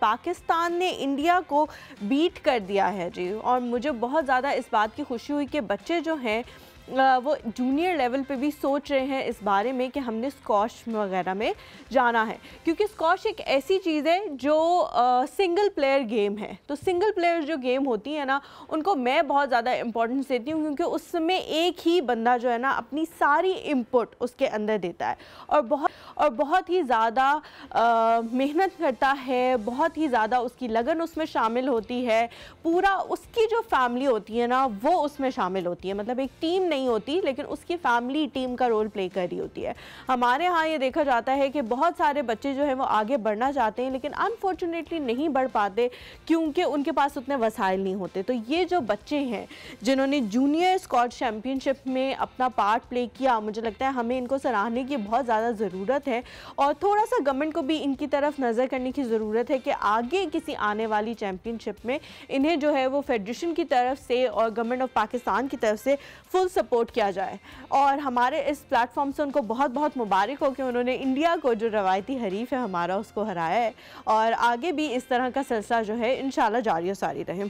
पाकिस्तान ने इंडिया को बीट कर दिया है जी और मुझे बहुत ज़्यादा इस बात की खुशी हुई कि बच्चे जो हैं वो जूनियर लेवल पे भी सोच रहे हैं इस बारे में कि हमने स्कॉश वगैरह में जाना है क्योंकि स्कॉश एक ऐसी चीज़ है जो आ, सिंगल प्लेयर गेम है तो सिंगल प्लेयर जो गेम होती है ना उनको मैं बहुत ज़्यादा इंपॉर्टेंस देती हूँ क्योंकि उसमें एक ही बंदा जो है ना अपनी सारी इनपुट उसके अंदर देता है और बहुत और बहुत ही ज़्यादा मेहनत करता है बहुत ही ज़्यादा उसकी लगन उसमें शामिल होती है पूरा उसकी जो फैमिली होती है ना वो उसमें शामिल होती है मतलब एक टीम नहीं होती लेकिन उसकी फैमिली टीम का रोल प्ले कर रही होती है हमारे यहाँ ये देखा जाता है कि बहुत सारे बच्चे जो हैं वो आगे बढ़ना चाहते हैं लेकिन अनफॉर्चुनेटली नहीं बढ़ पाते क्योंकि उनके पास उतने वसाइल नहीं होते तो ये जो बच्चे हैं जिन्होंने जूनियर स्कॉट चैम्पियनशिप में अपना पार्ट प्ले किया मुझे लगता है हमें इनको सराहने की बहुत ज़्यादा ज़रूरत है और थोड़ा सा गवर्नमेंट को भी इनकी तरफ नज़र करने की ज़रूरत है कि आगे किसी आने वाली चैम्पियनशिप में इन्हें जो है वो फेडरेशन की तरफ से और गवर्नमेंट ऑफ पाकिस्तान की तरफ से फुल सपोर्ट किया जाए और हमारे इस प्लेटफॉर्म से उनको बहुत बहुत मुबारक हो कि उन्होंने इंडिया को जो रवायती हरीफ है हमारा उसको हराया है और आगे भी इस तरह का सिलसिला जो है इन जारी सारी रहे